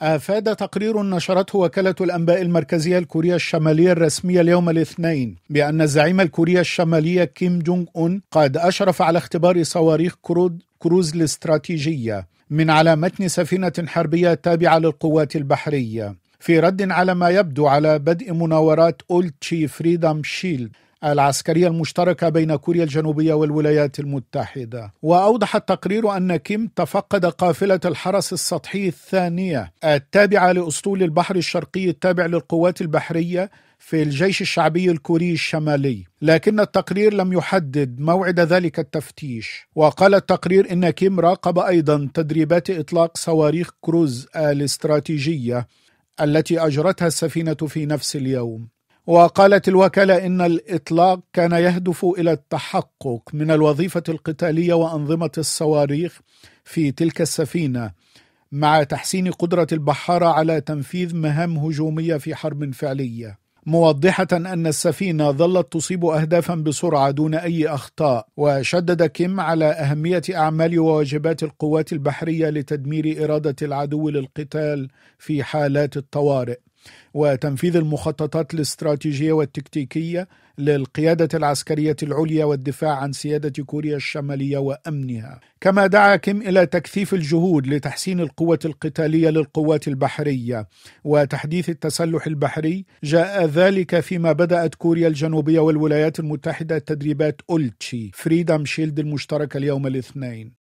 افاد تقرير نشرته وكاله الانباء المركزيه الكوريه الشماليه الرسميه اليوم الاثنين بان الزعيم الكوري الشمالي كيم جونغ اون قد اشرف على اختبار صواريخ كروز الاستراتيجيه من على متن سفينه حربيه تابعه للقوات البحريه في رد على ما يبدو على بدء مناورات اولتشي تشي فريدم شيلد العسكرية المشتركة بين كوريا الجنوبية والولايات المتحدة وأوضح التقرير أن كيم تفقد قافلة الحرس السطحي الثانية التابعة لأسطول البحر الشرقي التابع للقوات البحرية في الجيش الشعبي الكوري الشمالي لكن التقرير لم يحدد موعد ذلك التفتيش وقال التقرير إن كيم راقب أيضا تدريبات إطلاق صواريخ كروز الاستراتيجية التي أجرتها السفينة في نفس اليوم وقالت الوكالة إن الإطلاق كان يهدف إلى التحقق من الوظيفة القتالية وأنظمة الصواريخ في تلك السفينة مع تحسين قدرة البحارة على تنفيذ مهام هجومية في حرب فعلية موضحة أن السفينة ظلت تصيب أهدافا بسرعة دون أي أخطاء وشدد كيم على أهمية أعمال وواجبات القوات البحرية لتدمير إرادة العدو للقتال في حالات الطوارئ وتنفيذ المخططات الاستراتيجيه والتكتيكيه للقياده العسكريه العليا والدفاع عن سياده كوريا الشماليه وامنها. كما دعا كيم الى تكثيف الجهود لتحسين القوه القتاليه للقوات البحريه وتحديث التسلح البحري، جاء ذلك فيما بدات كوريا الجنوبيه والولايات المتحده تدريبات اولتشي فريدم شيلد المشتركه اليوم الاثنين.